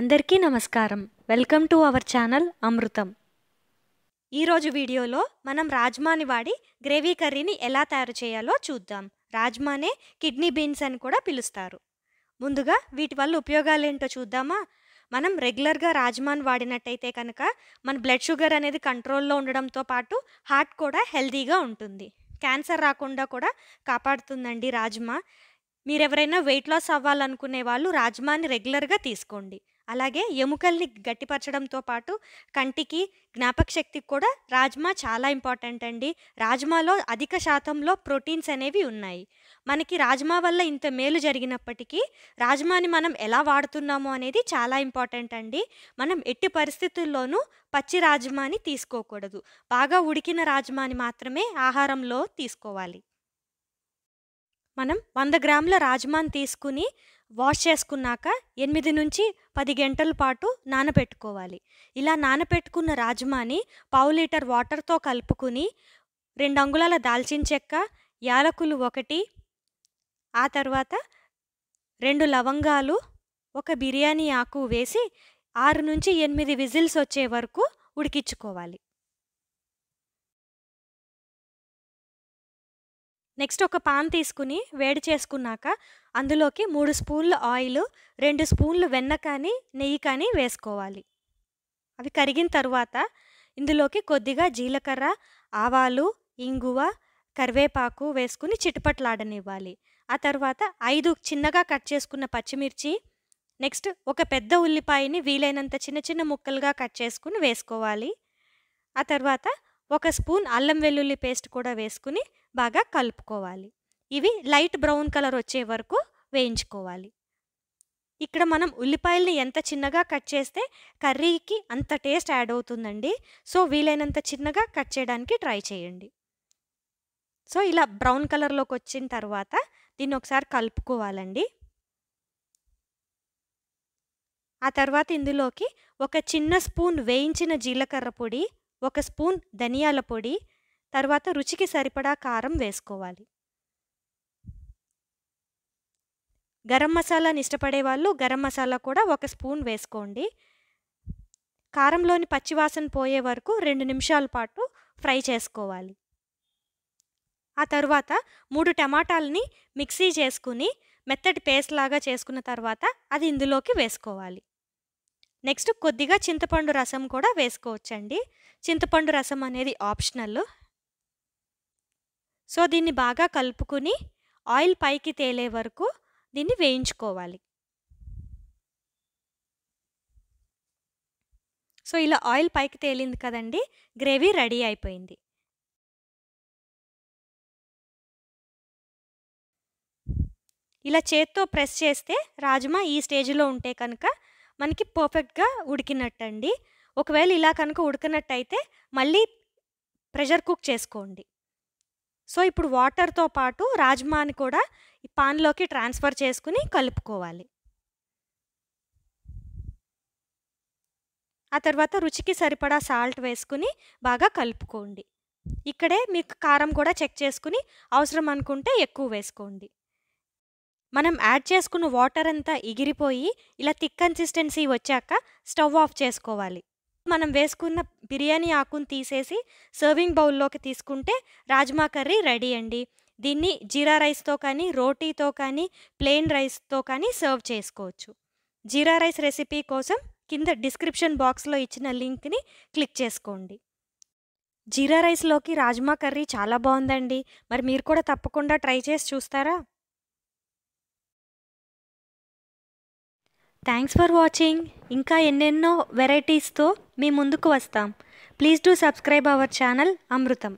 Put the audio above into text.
అందరికీ నమస్కారం welcome to our channel Amrutham ఈరోజు వీడియోలో మనం రాజ్మాని వాడి గ్రేవీ కర్రీని ఎలా తయారు చేయాలో చూద్దాం రాజ్మానే కిడ్నీ బీన్స్ అని కూడా పిలుస్తారు ముందుగా వీటి వల్ల ఉపయోగాలు ఏంటో చూద్దామా మనం రెగ్యులర్గా రాజ్మాన్ వాడినట్టయితే కనుక మన బ్లడ్ షుగర్ అనేది కంట్రోల్లో ఉండడంతో పాటు హార్ట్ కూడా హెల్దీగా ఉంటుంది క్యాన్సర్ రాకుండా కూడా కాపాడుతుందండి రాజ్మా మీరెవరైనా వెయిట్ లాస్ అవ్వాలనుకునే వాళ్ళు రాజ్మాని రెగ్యులర్గా తీసుకోండి అలాగే ఎముకల్ని గట్టిపరచడంతో పాటు కంటికి జ్ఞాపక శక్తికి కూడా రాజ్మా చాలా ఇంపార్టెంట్ అండి రాజ్మాలో అధిక శాతంలో ప్రోటీన్స్ అనేవి ఉన్నాయి మనకి రాజ్మా వల్ల ఇంత మేలు జరిగినప్పటికీ రాజ్మాని మనం ఎలా వాడుతున్నాము అనేది చాలా ఇంపార్టెంట్ అండి మనం ఎట్టి పరిస్థితుల్లోనూ పచ్చి రాజ్మాని తీసుకోకూడదు బాగా ఉడికిన రాజ్మాని మాత్రమే ఆహారంలో తీసుకోవాలి మనం వంద గ్రాముల రాజ్మాని తీసుకుని వాష్ చేసుకున్నాక ఎనిమిది నుంచి పది గంటల పాటు నానబెట్టుకోవాలి ఇలా నానబెట్టుకున్న రాజమాని పావు లీటర్ వాటర్తో కలుపుకుని రెండు అంగుళాల దాల్చిన చెక్క యాలకులు ఒకటి ఆ తర్వాత రెండు లవంగాలు ఒక బిర్యానీ ఆకు వేసి ఆరు నుంచి ఎనిమిది విజిల్స్ వచ్చే వరకు ఉడికించుకోవాలి నెక్స్ట్ ఒక పాన్ తీసుకుని వేడి చేసుకున్నాక అందులోకి మూడు స్పూన్లు ఆయిల్ రెండు స్పూన్లు వెన్న కానీ నెయ్యి కానీ వేసుకోవాలి అవి కరిగిన తర్వాత ఇందులోకి కొద్దిగా జీలకర్ర ఆవాలు ఇంగువ కరివేపాకు వేసుకుని చిటపట్లాడనివ్వాలి ఆ తర్వాత ఐదు చిన్నగా కట్ చేసుకున్న పచ్చిమిర్చి నెక్స్ట్ ఒక పెద్ద ఉల్లిపాయని వీలైనంత చిన్న చిన్న ముక్కలుగా కట్ చేసుకుని వేసుకోవాలి ఆ తర్వాత ఒక స్పూన్ అల్లం వెల్లుల్లి పేస్ట్ కూడా వేసుకుని బాగా కలుపుకోవాలి ఇవి లైట్ బ్రౌన్ కలర్ వచ్చే వరకు వేయించుకోవాలి ఇక్కడ మనం ఉల్లిపాయల్ని ఎంత చిన్నగా కట్ చేస్తే కర్రీకి అంత టేస్ట్ యాడ్ అవుతుందండి సో వీలైనంత చిన్నగా కట్ చేయడానికి ట్రై చేయండి సో ఇలా బ్రౌన్ కలర్లోకి వచ్చిన తర్వాత దీన్ని ఒకసారి కలుపుకోవాలండి ఆ తర్వాత ఇందులోకి ఒక చిన్న స్పూన్ వేయించిన జీలకర్ర పొడి ఒక స్పూన్ ధనియాల పొడి తర్వాత రుచికి సరిపడా కారం వేసుకోవాలి గరం మసాలాని ఇష్టపడే వాళ్ళు గరం మసాలా కూడా ఒక స్పూన్ వేసుకోండి కారంలోని పచ్చివాసన పోయే వరకు రెండు నిమిషాల పాటు ఫ్రై చేసుకోవాలి ఆ తర్వాత మూడు టమాటాలని మిక్సీ చేసుకుని మెత్తటి పేస్ట్ లాగా చేసుకున్న తర్వాత అది ఇందులోకి వేసుకోవాలి నెక్స్ట్ కొద్దిగా చింతపండు రసం కూడా వేసుకోవచ్చండి చింతపండు రసం అనేది ఆప్షనల్ సో దీన్ని బాగా కలుపుకుని ఆయిల్ పైకి తేలే వరకు దీన్ని వేయించుకోవాలి సో ఇలా ఆయిల్ పైకి తేలింది కదండి గ్రేవీ రెడీ అయిపోయింది ఇలా చేత్తో ప్రెస్ చేస్తే రాజ్మా ఈ స్టేజ్లో ఉంటే కనుక మనకి పర్ఫెక్ట్గా ఉడికినట్టండి ఒకవేళ ఇలా కనుక ఉడికినట్టయితే మళ్ళీ ప్రెషర్ కుక్ చేసుకోండి సో ఇప్పుడు వాటర్తో పాటు రాజ్మాని కూడా ఈ పాన్లోకి ట్రాన్స్ఫర్ చేసుకుని కలుపుకోవాలి ఆ తర్వాత రుచికి సరిపడా సాల్ట్ వేసుకుని బాగా కలుపుకోండి ఇక్కడే మీకు కారం కూడా చెక్ చేసుకుని అవసరం అనుకుంటే ఎక్కువ వేసుకోండి మనం యాడ్ చేసుకున్న వాటర్ అంతా ఎగిరిపోయి ఇలా థిక్ కన్సిస్టెన్సీ వచ్చాక స్టవ్ ఆఫ్ చేసుకోవాలి మనం వేసుకున్న బిర్యానీ ఆకును తీసేసి సర్వింగ్ బౌల్లోకి తీసుకుంటే రాజ్మా కర్రీ రెడీ అండి దీన్ని జీరా రైస్తో కానీ రోటీతో కానీ ప్లెయిన్ రైస్తో కానీ సర్వ్ చేసుకోవచ్చు జీరా రైస్ రెసిపీ కోసం కింద డిస్క్రిప్షన్ బాక్స్లో ఇచ్చిన లింక్ని క్లిక్ చేసుకోండి జీరా రైస్లోకి రాజ్మా కర్రీ చాలా బాగుందండి మరి మీరు కూడా తప్పకుండా ట్రై చేసి చూస్తారా థ్యాంక్స్ ఫర్ వాచింగ్ ఇంకా ఎన్నెన్నో వెరైటీస్తో మీ ముందుకు వస్తాం please do subscribe our channel Amrutham